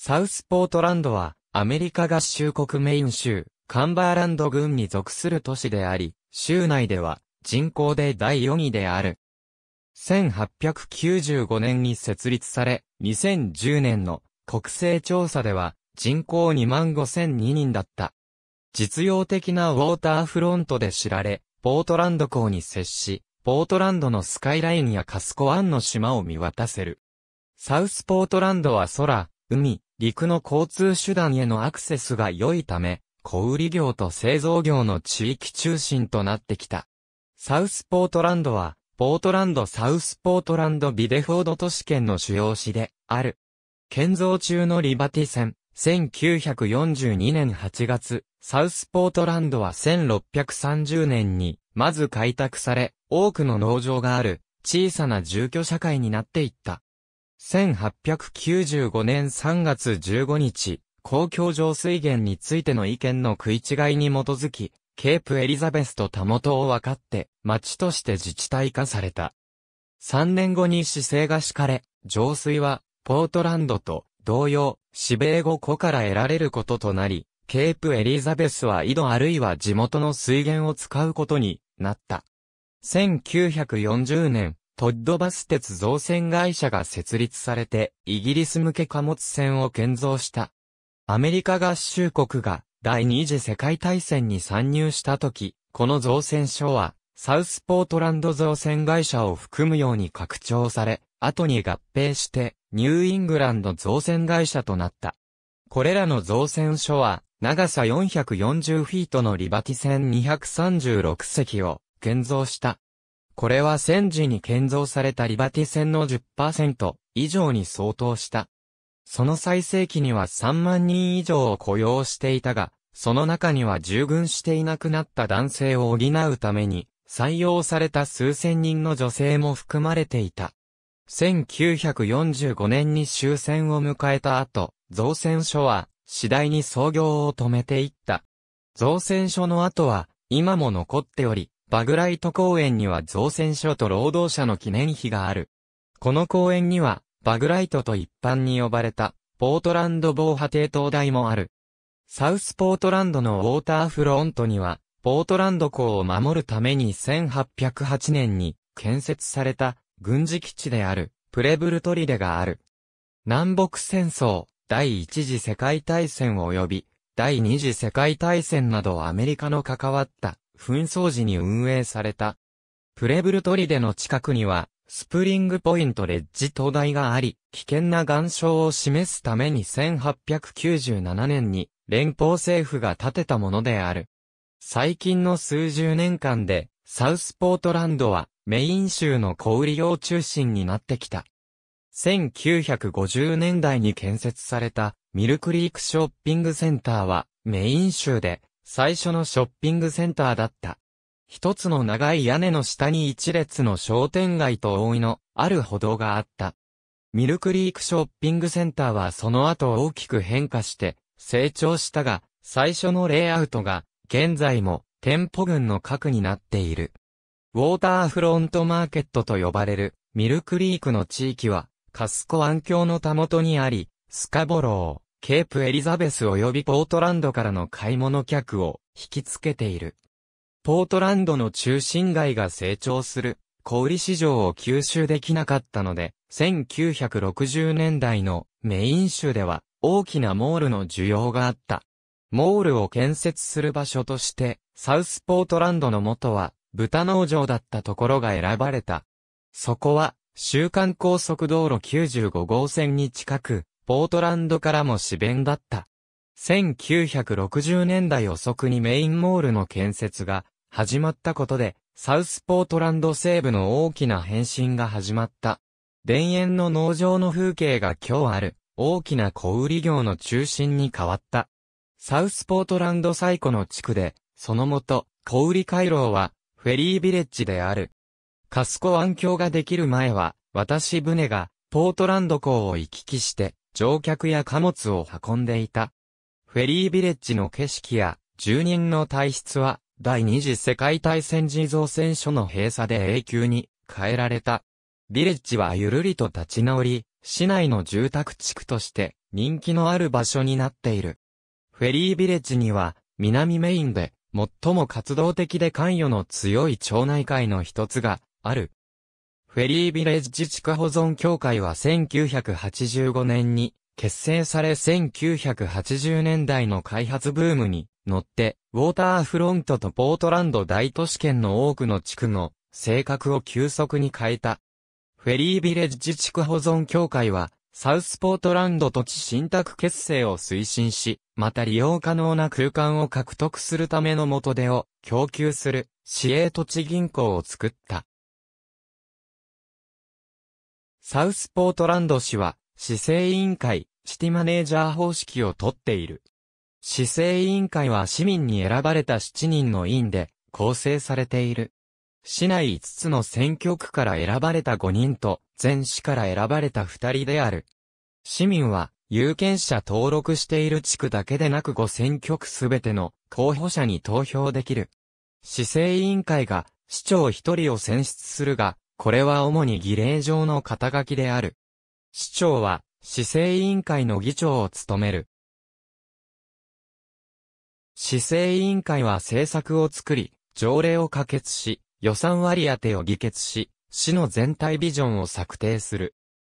サウスポートランドは、アメリカ合衆国メイン州、カンバーランド郡に属する都市であり、州内では、人口で第4位である。1895年に設立され、2010年の国勢調査では、人口2万5002人だった。実用的なウォーターフロントで知られ、ポートランド港に接し、ポートランドのスカイラインやカスコ湾の島を見渡せる。サウスポートランドは空、海、陸の交通手段へのアクセスが良いため、小売業と製造業の地域中心となってきた。サウスポートランドは、ポートランドサウスポートランドビデフォード都市圏の主要市である。建造中のリバティ線、1942年8月、サウスポートランドは1630年に、まず開拓され、多くの農場がある、小さな住居社会になっていった。1895年3月15日、公共上水源についての意見の食い違いに基づき、ケープエリザベスと田元を分かって、町として自治体化された。3年後に市政が敷かれ、上水は、ポートランドと同様、市米語湖から得られることとなり、ケープエリザベスは井戸あるいは地元の水源を使うことになった。1940年、トッドバス鉄造船会社が設立されて、イギリス向け貨物船を建造した。アメリカ合衆国が第二次世界大戦に参入した時、この造船所は、サウスポートランド造船会社を含むように拡張され、後に合併して、ニューイングランド造船会社となった。これらの造船所は、長さ440フィートのリバティ船236隻を建造した。これは戦時に建造されたリバティ船の10%以上に相当した。その最盛期には3万人以上を雇用していたが、その中には従軍していなくなった男性を補うために、採用された数千人の女性も含まれていた。1945年に終戦を迎えた後、造船所は次第に操業を止めていった。造船所の後は今も残っており、バグライト公園には造船所と労働者の記念碑がある。この公園には、バグライトと一般に呼ばれた、ポートランド防波堤灯台もある。サウスポートランドのウォーターフロントには、ポートランド港を守るために1808年に建設された軍事基地であるプレブルトリデがある。南北戦争、第一次世界大戦及び第二次世界大戦などアメリカの関わった紛争時に運営された。プレブルトリデの近くには、スプリングポイントレッジ灯台があり、危険な岩礁を示すために1897年に連邦政府が建てたものである。最近の数十年間で、サウスポートランドはメイン州の小売業中心になってきた。1950年代に建設されたミルクリークショッピングセンターはメイン州で最初のショッピングセンターだった。一つの長い屋根の下に一列の商店街と多いのある歩道があった。ミルクリークショッピングセンターはその後大きく変化して成長したが、最初のレイアウトが現在も店舗群の核になっている。ウォーターフロントマーケットと呼ばれるミルクリークの地域はカスコ湾峡のたもとにあり、スカボロー。ケープエリザベス及びポートランドからの買い物客を引きつけている。ポートランドの中心街が成長する小売市場を吸収できなかったので、1960年代のメイン州では大きなモールの需要があった。モールを建設する場所として、サウスポートランドの元は豚農場だったところが選ばれた。そこは、週間高速道路95号線に近く、ポートランドからも市弁だった。1960年代遅くにメインモールの建設が始まったことで、サウスポートランド西部の大きな変身が始まった。田園の農場の風景が今日ある、大きな小売業の中心に変わった。サウスポートランド最古の地区で、そのもと、小売回廊は、フェリービレッジである。カスコ湾橋ができる前は、私船が、ポートランド港を行き来して、乗客や貨物を運んでいた。フェリービレッジの景色や住人の体質は第二次世界大戦時造船所の閉鎖で永久に変えられた。ビレッジはゆるりと立ち直り、市内の住宅地区として人気のある場所になっている。フェリービレッジには南メインで最も活動的で関与の強い町内会の一つがある。フェリービレッジ地区保存協会は1985年に結成され1980年代の開発ブームに乗って、ウォーターフロントとポートランド大都市圏の多くの地区の性格を急速に変えた。フェリービレッジ地区保存協会は、サウスポートランド土地信託結成を推進し、また利用可能な空間を獲得するための元手を供給する市営土地銀行を作った。サウスポートランド市は、市政委員会、シティマネージャー方式をとっている。市政委員会は市民に選ばれた7人の委員で構成されている。市内5つの選挙区から選ばれた5人と、全市から選ばれた2人である。市民は、有権者登録している地区だけでなく5選挙区すべての候補者に投票できる。市政委員会が市長1人を選出するが、これは主に儀礼上の肩書きである。市長は、市政委員会の議長を務める。市政委員会は政策を作り、条例を可決し、予算割当を議決し、市の全体ビジョンを策定する。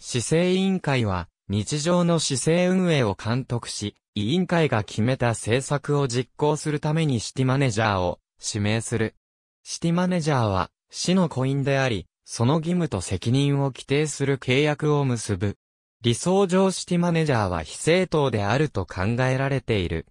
市政委員会は、日常の市政運営を監督し、委員会が決めた政策を実行するためにシティマネジャーを指名する。シティマネジャーは、市のコインであり、その義務と責任を規定する契約を結ぶ。理想上シティマネジャーは非正当であると考えられている。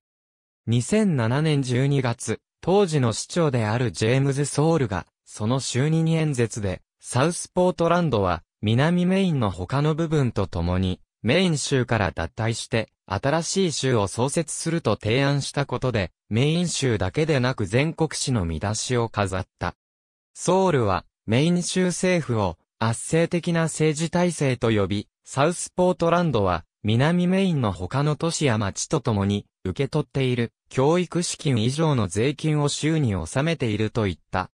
2007年12月、当時の市長であるジェームズ・ソウルが、その就任演説で、サウスポートランドは、南メインの他の部分とともに、メイン州から脱退して、新しい州を創設すると提案したことで、メイン州だけでなく全国市の見出しを飾った。ソウルは、メイン州政府を圧政的な政治体制と呼び、サウスポートランドは南メインの他の都市や町とともに受け取っている教育資金以上の税金を州に納めているといった。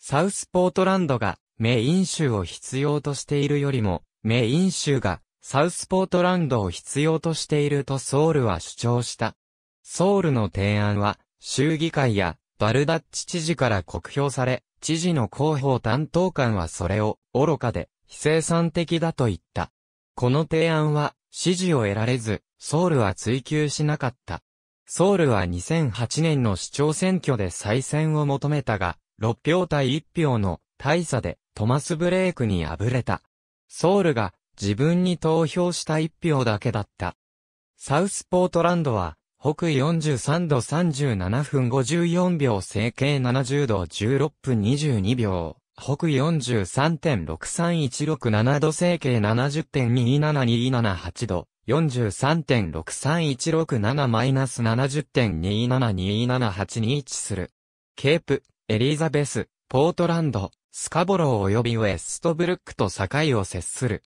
サウスポートランドがメイン州を必要としているよりも、メイン州がサウスポートランドを必要としているとソウルは主張した。ソウルの提案は、州議会やバルダッチ知事から酷評され、知事の広報担当官はそれを愚かで非生産的だと言った。この提案は支持を得られず、ソウルは追求しなかった。ソウルは2008年の市長選挙で再選を求めたが、6票対1票の大差でトマス・ブレイクに敗れた。ソウルが自分に投票した1票だけだった。サウスポートランドは北緯43度37分54秒、整形70度16分22秒、北緯43.63167度、整形70.27278度、43.63167-70.27278に位置する。ケープ、エリザベス、ポートランド、スカボロー及びウェストブルックと境を接する。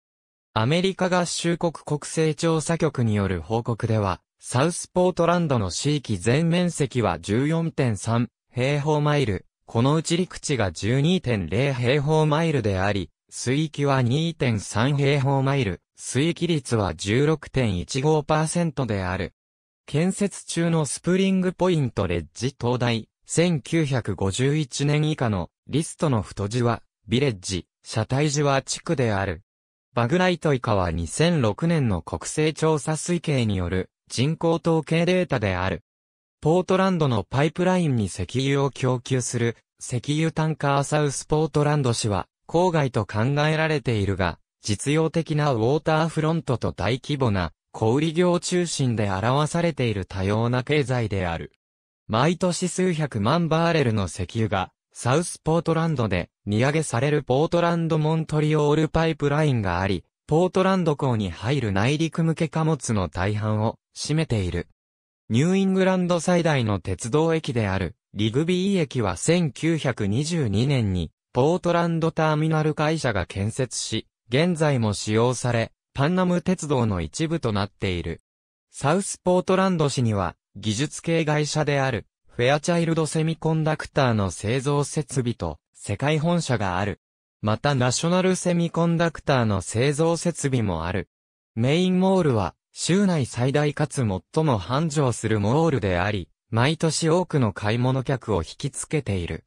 アメリカ合衆国国勢調査局による報告では、サウスポートランドの地域全面積は14.3平方マイル、このうち陸地が12.0平方マイルであり、水域は2.3平方マイル、水域率は16.15%である。建設中のスプリングポイントレッジ灯台、1951年以下のリストの太字は、ビレッジ、車体字は地区である。バグライト以下は2006年の国勢調査推計による人口統計データである。ポートランドのパイプラインに石油を供給する石油タンカーサウスポートランド市は郊外と考えられているが、実用的なウォーターフロントと大規模な小売業中心で表されている多様な経済である。毎年数百万バーレルの石油がサウスポートランドで荷上げされるポートランドモントリオールパイプラインがあり、ポートランド港に入る内陸向け貨物の大半を占めている。ニューイングランド最大の鉄道駅である、リグビー駅は1922年に、ポートランドターミナル会社が建設し、現在も使用され、パンナム鉄道の一部となっている。サウスポートランド市には、技術系会社である、フェアチャイルドセミコンダクターの製造設備と、世界本社がある。またナショナルセミコンダクターの製造設備もある。メインモールは、州内最大かつ最も繁盛するモールであり、毎年多くの買い物客を引きつけている。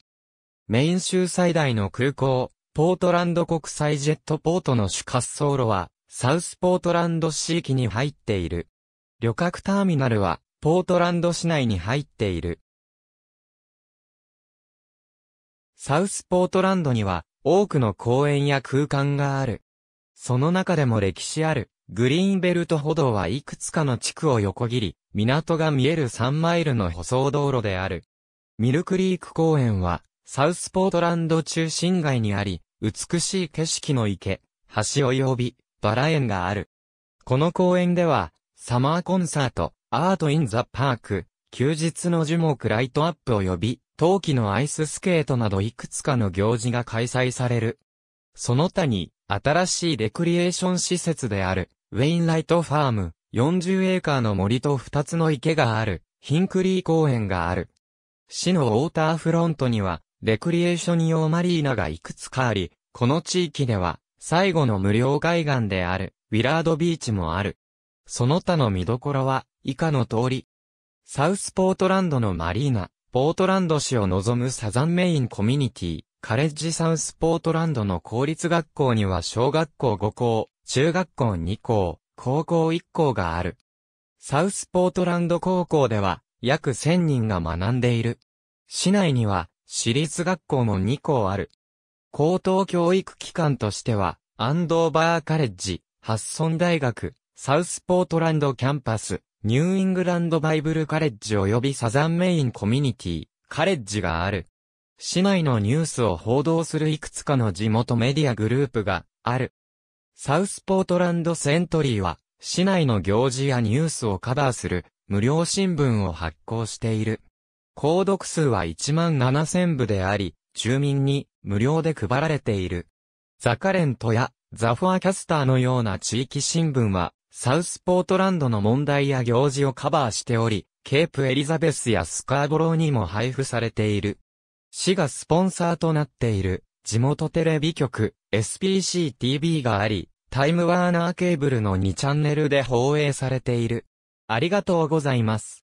メイン州最大の空港、ポートランド国際ジェットポートの主滑走路は、サウスポートランド市域に入っている。旅客ターミナルは、ポートランド市内に入っている。サウスポートランドには、多くの公園や空間がある。その中でも歴史ある、グリーンベルト歩道はいくつかの地区を横切り、港が見える3マイルの舗装道路である。ミルクリーク公園は、サウスポートランド中心街にあり、美しい景色の池、橋及び、バラ園がある。この公園では、サマーコンサート、アートインザパーク、休日の樹木ライトアップ及び、冬季のアイススケートなどいくつかの行事が開催される。その他に、新しいレクリエーション施設である。ウェインライトファーム、40エーカーの森と2つの池がある、ヒンクリー公園がある。市のウォーターフロントには、レクリエーション用マリーナがいくつかあり、この地域では、最後の無料海岸である、ウィラードビーチもある。その他の見どころは、以下の通り。サウスポートランドのマリーナ、ポートランド市を望むサザンメインコミュニティ、カレッジサウスポートランドの公立学校には小学校5校、中学校2校、高校1校がある。サウスポートランド高校では、約1000人が学んでいる。市内には、私立学校も2校ある。高等教育機関としては、アンドーバーカレッジ、ハッソン大学、サウスポートランドキャンパス、ニューイングランドバイブルカレッジ及びサザンメインコミュニティ、カレッジがある。市内のニュースを報道するいくつかの地元メディアグループがある。サウスポートランドセントリーは、市内の行事やニュースをカバーする無料新聞を発行している。購読数は1万7000部であり、住民に無料で配られている。ザカレントやザフォアキャスターのような地域新聞は、サウスポートランドの問題や行事をカバーしており、ケープエリザベスやスカーボローにも配布されている。市がスポンサーとなっている。地元テレビ局 SPC-TV があり、タイムワーナーケーブルの2チャンネルで放映されている。ありがとうございます。